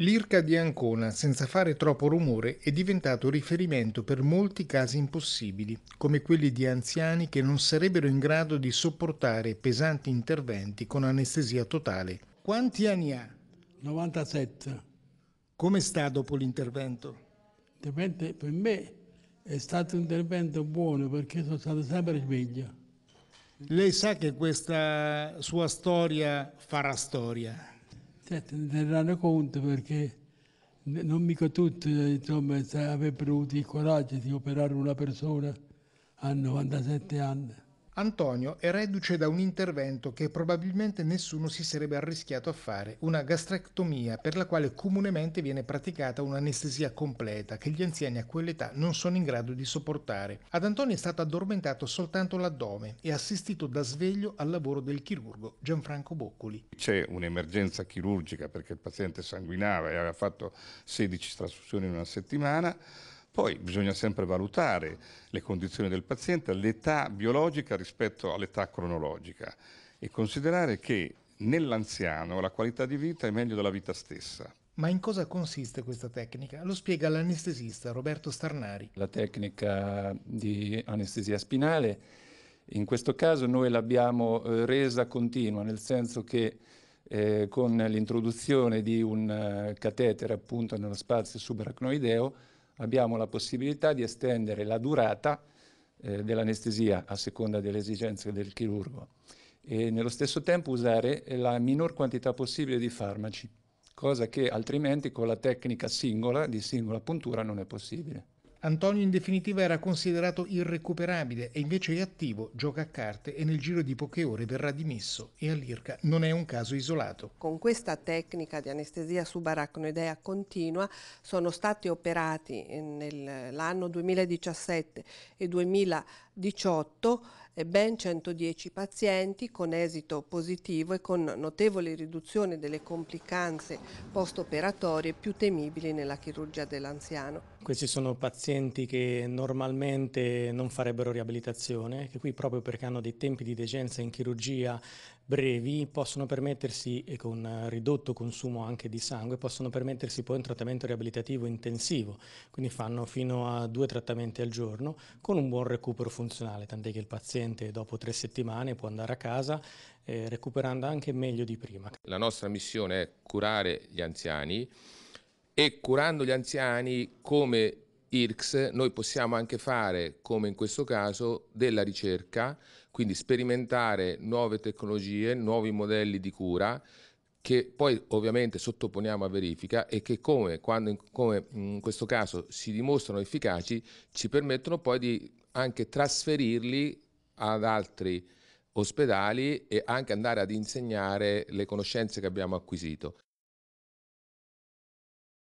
L'Irca di Ancona, senza fare troppo rumore, è diventato riferimento per molti casi impossibili, come quelli di anziani che non sarebbero in grado di sopportare pesanti interventi con anestesia totale. Quanti anni ha? 97. Come sta dopo l'intervento? per me è stato un intervento buono perché sono stato sempre sveglio. Lei sa che questa sua storia farà storia cioè, terranno conto perché non mica tutti insomma, avrebbero avuto il coraggio di operare una persona a 97 anni. Antonio è reduce da un intervento che probabilmente nessuno si sarebbe arrischiato a fare, una gastrectomia per la quale comunemente viene praticata un'anestesia completa che gli anziani a quell'età non sono in grado di sopportare. Ad Antonio è stato addormentato soltanto l'addome e assistito da sveglio al lavoro del chirurgo Gianfranco Boccoli. C'è un'emergenza chirurgica perché il paziente sanguinava e aveva fatto 16 trasfusioni in una settimana poi bisogna sempre valutare le condizioni del paziente, l'età biologica rispetto all'età cronologica e considerare che nell'anziano la qualità di vita è meglio della vita stessa. Ma in cosa consiste questa tecnica? Lo spiega l'anestesista Roberto Starnari. La tecnica di anestesia spinale, in questo caso noi l'abbiamo eh, resa continua, nel senso che eh, con l'introduzione di un eh, catetere appunto nello spazio subaracnoideo abbiamo la possibilità di estendere la durata eh, dell'anestesia a seconda delle esigenze del chirurgo e nello stesso tempo usare la minor quantità possibile di farmaci, cosa che altrimenti con la tecnica singola di singola puntura non è possibile. Antonio in definitiva era considerato irrecuperabile e invece è attivo, gioca a carte e nel giro di poche ore verrà dimesso e all'IRCA non è un caso isolato. Con questa tecnica di anestesia subaracnoidea continua sono stati operati nell'anno 2017 e 2018 18 e ben 110 pazienti con esito positivo e con notevole riduzione delle complicanze post-operatorie più temibili nella chirurgia dell'anziano. Questi sono pazienti che normalmente non farebbero riabilitazione, che qui proprio perché hanno dei tempi di degenza in chirurgia brevi possono permettersi, e con eh, ridotto consumo anche di sangue, possono permettersi poi un trattamento riabilitativo intensivo, quindi fanno fino a due trattamenti al giorno con un buon recupero funzionale, tant'è che il paziente dopo tre settimane può andare a casa eh, recuperando anche meglio di prima. La nostra missione è curare gli anziani e curando gli anziani come IRCS noi possiamo anche fare, come in questo caso, della ricerca, quindi sperimentare nuove tecnologie, nuovi modelli di cura che poi ovviamente sottoponiamo a verifica e che come, quando, come in questo caso si dimostrano efficaci ci permettono poi di anche trasferirli ad altri ospedali e anche andare ad insegnare le conoscenze che abbiamo acquisito.